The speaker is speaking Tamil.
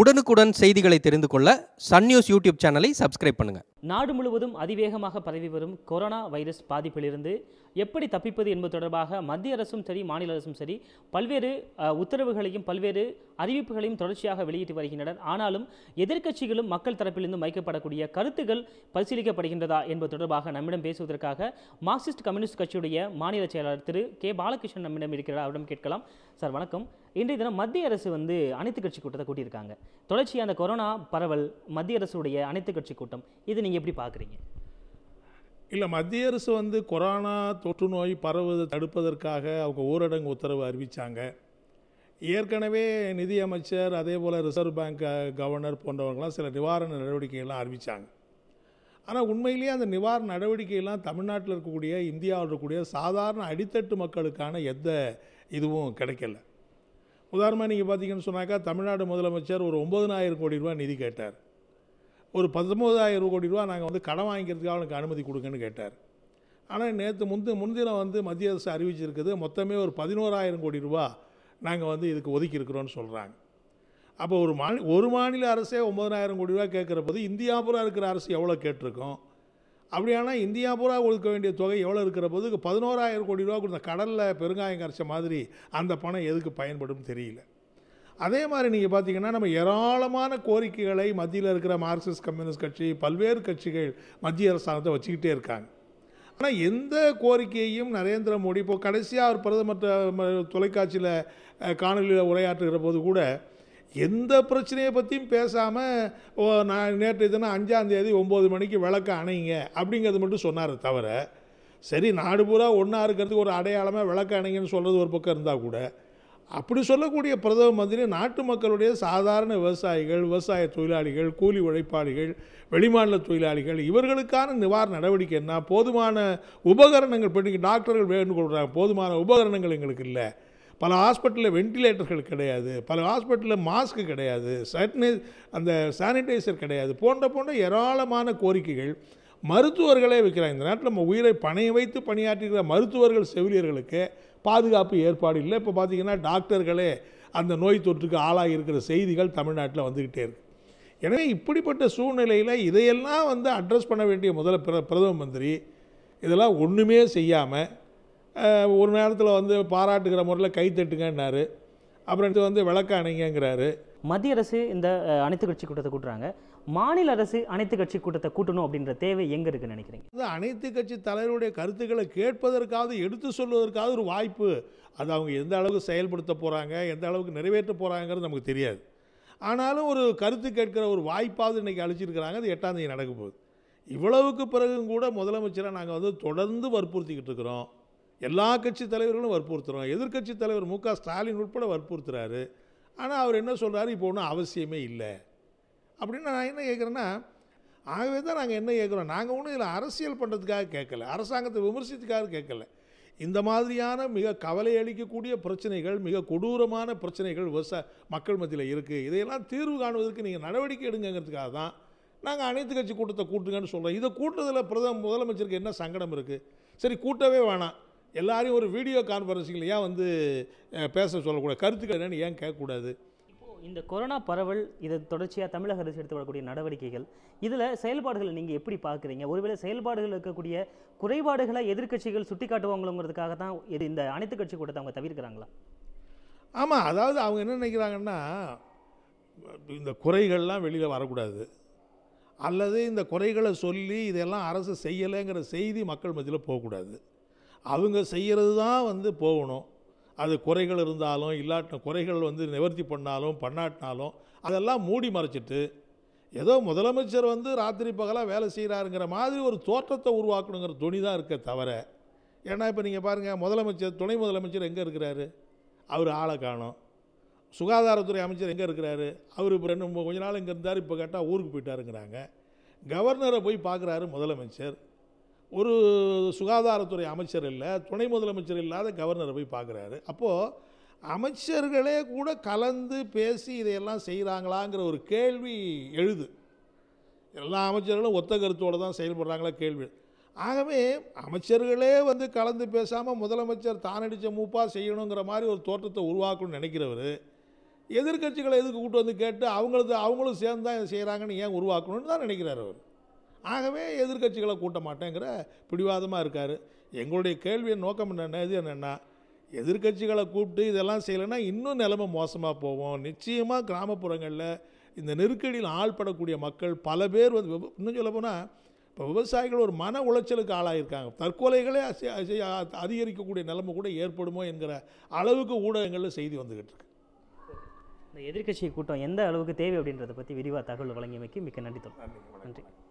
உடனுக்குடன் செய்திகளை தெரிந்து கொள்ள சன் நியூஸ் யூடியூப் சேனலை சப்ஸ்கிரைப் பண்ணுங்கள் நாடு முழுவதும் அதிவேகமாக பரவி வரும் கொரோனா வைரஸ் பாதிப்பிலிருந்து எப்படி தப்பிப்பது என்பது தொடர்பாக மத்திய அரசும் சரி மாநில அரசும் சரி பல்வேறு உத்தரவுகளையும் பல்வேறு அறிவிப்புகளையும் தொடர்ச்சியாக வெளியிட்டு வருகின்றனர் ஆனாலும் எதிர்க்கட்சிகளும் மக்கள் தரப்பிலிருந்து வைக்கப்படக்கூடிய கருத்துக்கள் பரிசீலிக்கப்படுகின்றதா என்பது தொடர்பாக நம்மிடம் பேசுவதற்காக மார்க்சிஸ்ட் கம்யூனிஸ்ட் கட்சியுடைய மாநில செயலாளர் திரு கே பாலகிருஷ்ணன் நம்மிடம் இருக்கிறார் அவரிடம் கேட்கலாம் சார் வணக்கம் இன்றைய தினம் மத்திய அரசு வந்து அனைத்து கட்சி கூட்டத்தை கூட்டியிருக்காங்க தொடர்ச்சியாக அந்த கொரோனா பரவல் மத்திய அரசுடைய அனைத்து கட்சி கூட்டம் இது நீங்கள் நீங்கள் எப்படி பார்க்குறீங்க இல்லை மத்திய அரசு வந்து கொரோனா தொற்று நோய் பரவுவதை தடுப்பதற்காக அவங்க ஊரடங்கு உத்தரவு அறிவித்தாங்க ஏற்கனவே நிதியமைச்சர் அதே போல் ரிசர்வ் பேங்க் கவர்னர் போன்றவங்களாம் சில நிவாரண நடவடிக்கைகள்லாம் அறிவித்தாங்க ஆனால் உண்மையிலேயே அந்த நிவாரண நடவடிக்கைகள்லாம் தமிழ்நாட்டில் இருக்கக்கூடிய இந்தியாவில் இருக்கக்கூடிய சாதாரண அடித்தட்டு மக்களுக்கான எந்த இதுவும் கிடைக்கல உதாரணமாக நீங்கள் பார்த்தீங்கன்னு சொன்னாக்கா தமிழ்நாடு முதலமைச்சர் ஒரு ஒம்பதனாயிரம் கோடி ரூபா நிதி கேட்டார் ஒரு பத்தொம்போதாயிரம் கோடி ரூபா நாங்கள் வந்து கடன் வாங்கிக்கிறதுக்கு அவனுக்கு அனுமதி கொடுங்கன்னு கேட்டார் ஆனால் நேற்று முந்து முன்தினம் வந்து மத்திய அரசு அறிவிச்சிருக்குது மொத்தமே ஒரு பதினோராயிரம் கோடி ரூபா நாங்கள் வந்து இதுக்கு ஒதுக்கியிருக்கிறோன்னு சொல்கிறாங்க அப்போ ஒரு மாநில ஒரு மாநில அரசே ஒம்பதனாயிரம் கோடி ரூபா கேட்குற போது இந்தியா பூரா இருக்கிற அரசு எவ்வளோ கேட்டிருக்கோம் அப்படியானால் இந்தியா பூரா ஒதுக்க வேண்டிய தொகை எவ்வளோ இருக்கிற போது பதினோராயிரம் கோடி ரூபா கொடுத்த கடலில் பெருங்காயம் கரைச்ச மாதிரி அந்த பணம் எதுக்கு பயன்படும் தெரியல அதே மாதிரி நீங்கள் பார்த்தீங்கன்னா நம்ம ஏராளமான கோரிக்கைகளை மத்தியில் இருக்கிற மார்க்சிஸ்ட் கம்யூனிஸ்ட் கட்சி பல்வேறு கட்சிகள் மத்திய அரசாங்கத்தை வச்சுக்கிட்டே இருக்காங்க ஆனால் எந்த கோரிக்கையையும் நரேந்திர மோடி இப்போது கடைசியாக அவர் பிரதமர் தொலைக்காட்சியில் காணொலியில் உரையாற்றுகிற போது கூட எந்த பிரச்சனையை பற்றியும் பேசாமல் நான் நேற்று தினம் அஞ்சாந்தேதி ஒம்பது மணிக்கு விளக்க அணைங்க அப்படிங்கிறது மட்டும் சொன்னார் தவிர சரி நாடு பூரா ஒன்றா இருக்கிறதுக்கு ஒரு அடையாளமாக விளக்க அணைங்கன்னு சொல்கிறது ஒரு பக்கம் இருந்தால் கூட அப்படி சொல்லக்கூடிய பிரதம மந்திரி நாட்டு மக்களுடைய சாதாரண விவசாயிகள் விவசாய தொழிலாளிகள் கூலி உழைப்பாளிகள் வெளிமாநில தொழிலாளிகள் இவர்களுக்கான நிவாரண நடவடிக்கை என்ன போதுமான உபகரணங்கள் இப்போ இன்றைக்கி டாக்டர்கள் வேணும்னு கொடுக்குறாங்க போதுமான உபகரணங்கள் எங்களுக்கு இல்லை பல ஹாஸ்பிட்டலில் வெண்டிலேட்டர்கள் கிடையாது பல ஹாஸ்பிட்டலில் மாஸ்க்கு கிடையாது சானிடைஸ் அந்த சானிடைசர் கிடையாது போன்ற போன்ற ஏராளமான கோரிக்கைகள் மருத்துவர்களே வைக்கிறாங்க இந்த நாட்டில் நம்ம உயிரை பணைய வைத்து பணியாற்றுகிற மருத்துவர்கள் செவிலியர்களுக்கு பாதுகாப்பு ஏற்பாடு இல்லை இப்போ பார்த்திங்கன்னா டாக்டர்களே அந்த நோய் தொற்றுக்கு ஆளாகி இருக்கிற செய்திகள் தமிழ்நாட்டில் வந்துக்கிட்டே இருக்குது எனவே இப்படிப்பட்ட சூழ்நிலையில் இதையெல்லாம் வந்து அட்ரஸ் பண்ண வேண்டிய முதல்ல பிர பிரதம மந்திரி இதெல்லாம் ஒன்றுமே செய்யாமல் ஒரு நேரத்தில் வந்து பாராட்டுகிற முறையில் கைத்தட்டுங்கன்னாரு அப்புறம் வந்து விளக்க அணைங்கிறாரு மத்திய அரசு இந்த அனைத்து கட்சி கூட்டத்தை கூட்டுறாங்க மாநில அரசு அனைத்து கட்சி கூட்டத்தை கூட்டணும் அப்படின்ற தேவை எங்கே இருக்குன்னு நினைக்கிறீங்க அனைத்து கட்சி தலைவருடைய கருத்துக்களை கேட்பதற்காவது எடுத்து சொல்வதற்காவது ஒரு வாய்ப்பு அது அவங்க எந்த அளவுக்கு செயல்படுத்த போகிறாங்க எந்த அளவுக்கு நிறைவேற்ற போறாங்கிறது நமக்கு தெரியாது ஆனாலும் ஒரு கருத்து கேட்கிற ஒரு வாய்ப்பாவது இன்றைக்கி அழிச்சிருக்கிறாங்க அது எட்டாம் தேதி நடக்க போகுது இவ்வளவுக்கு பிறகும் கூட முதலமைச்சராக நாங்கள் வந்து தொடர்ந்து வற்புறுத்திக்கிட்டு இருக்கிறோம் எல்லா கட்சி தலைவர்களும் வற்புறுத்துகிறோம் எதிர்கட்சி தலைவர் மு க ஸ்டாலின் உட்பட வற்புறுத்துறாரு ஆனால் அவர் என்ன சொல்கிறாரு இப்போ ஒன்றும் அவசியமே இல்லை அப்படின்னு நான் என்ன கேட்குறேன்னா ஆகவே தான் நாங்கள் என்ன கேட்குறோம் நாங்கள் ஒன்றும் இதில் அரசியல் பண்ணுறதுக்காக கேட்கல அரசாங்கத்தை விமர்சித்துக்காக கேட்கல இந்த மாதிரியான மிக கவலை அளிக்கக்கூடிய பிரச்சனைகள் மிக கொடூரமான பிரச்சனைகள் விவசாய மக்கள் மத்தியில் இருக்குது இதையெல்லாம் தீர்வு காணுவதற்கு நீங்கள் நடவடிக்கை எடுங்கிறதுக்காக தான் நாங்கள் அனைத்து கட்சி கூட்டத்தை கூட்டுங்கன்னு சொல்கிறோம் இதை கூட்டுறதில் பிரதம முதலமைச்சருக்கு என்ன சங்கடம் இருக்குது சரி கூட்டவே வேணாம் எல்லாரையும் ஒரு வீடியோ கான்ஃபரன்சிங்கில் ஏன் வந்து பேச சொல்லக்கூடாது கருத்துக்கள் என்னன்னு ஏன் கேட்கக்கூடாது இந்த கொரோனா பரவல் இதை தொடர்ச்சியாக தமிழக அரசு எடுத்து வரக்கூடிய நடவடிக்கைகள் இதில் செயல்பாடுகளை நீங்கள் எப்படி பார்க்குறீங்க ஒருவேளை செயல்பாடுகள் இருக்கக்கூடிய குறைபாடுகளை எதிர்கட்சிகள் சுட்டி காட்டுவாங்களோங்கிறதுக்காக தான் இது இந்த அனைத்து கட்சி கூட்டத்தை அவங்க தவிர்க்கிறாங்களா ஆமாம் அதாவது அவங்க என்ன நினைக்கிறாங்கன்னா இந்த குறைகள்லாம் வெளியில் வரக்கூடாது அல்லது இந்த குறைகளை சொல்லி இதெல்லாம் அரசு செய்யலைங்கிற செய்தி மக்கள் மத்தியில் போகக்கூடாது அவங்க செய்கிறது தான் வந்து போகணும் அது குறைகள் இருந்தாலும் இல்லாட்ட குறைகள் வந்து நிவர்த்தி பண்ணாலும் பண்ணாட்டினாலும் அதெல்லாம் மூடி மறைச்சிட்டு ஏதோ முதலமைச்சர் வந்து ராத்திரி பகலாக வேலை செய்கிறாருங்கிற மாதிரி ஒரு தோற்றத்தை உருவாக்கணுங்கிற துணி தான் இருக்க தவிர ஏன்னா இப்போ நீங்கள் பாருங்கள் முதலமைச்சர் துணை முதலமைச்சர் எங்கே இருக்கிறாரு அவர் ஆளை காணும் சுகாதாரத்துறை அமைச்சர் எங்கே இருக்கிறாரு அவர் இப்போ ரெண்டு கொஞ்ச நாள் இங்கே இருந்தார் இப்போ கேட்டால் ஊருக்கு போயிட்டாருங்கிறாங்க கவர்னரை போய் பார்க்குறாரு முதலமைச்சர் ஒரு சுகாதாரத்துறை அமைச்சர் இல்லை துணை முதலமைச்சர் இல்லாத கவர்னரை போய் பார்க்குறாரு அப்போது அமைச்சர்களே கூட கலந்து பேசி இதையெல்லாம் செய்கிறாங்களாங்கிற ஒரு கேள்வி எழுது எல்லா அமைச்சர்களும் ஒத்த கருத்தோடு தான் செயல்படுறாங்களா கேள்வி ஆகவே அமைச்சர்களே வந்து கலந்து பேசாமல் முதலமைச்சர் தானடித்த மூப்பாக செய்யணுங்கிற மாதிரி ஒரு தோற்றத்தை உருவாக்கணும்னு நினைக்கிறவர் எதிர்கட்சிகளை எதுக்கு கூப்பிட்டு வந்து கேட்டு அவங்களது அவங்களும் சேர்ந்து தான் இதை செய்கிறாங்கன்னு ஏன் உருவாக்கணும்னு தான் நினைக்கிறார் அவர் ஆகவே எதிர்கட்சிகளை கூட்ட மாட்டேங்கிற பிடிவாதமாக இருக்கார் எங்களுடைய கேள்வியின் நோக்கம் என்னென்ன இது என்னென்னா எதிர்கட்சிகளை கூப்பிட்டு இதெல்லாம் செய்யலைன்னா இன்னும் நிலைமை மோசமாக போவோம் நிச்சயமாக கிராமப்புறங்களில் இந்த நெருக்கடியில் ஆள்படக்கூடிய மக்கள் பல பேர் வந்து இன்னும் சொல்ல போனால் இப்போ விவசாயிகள் ஒரு மன உளைச்சலுக்கு ஆளாயிருக்காங்க தற்கொலைகளே அதிகரிக்கக்கூடிய நிலைமை கூட ஏற்படுமோ என்கிற அளவுக்கு ஊடகங்களில் செய்தி வந்துக்கிட்டு இருக்கு இந்த எதிர்கட்சி கூட்டம் எந்த அளவுக்கு தேவை அப்படின்றத பற்றி விரிவாக தகவல் வழங்கியமைக்கு மிக்க நன்றி நன்றி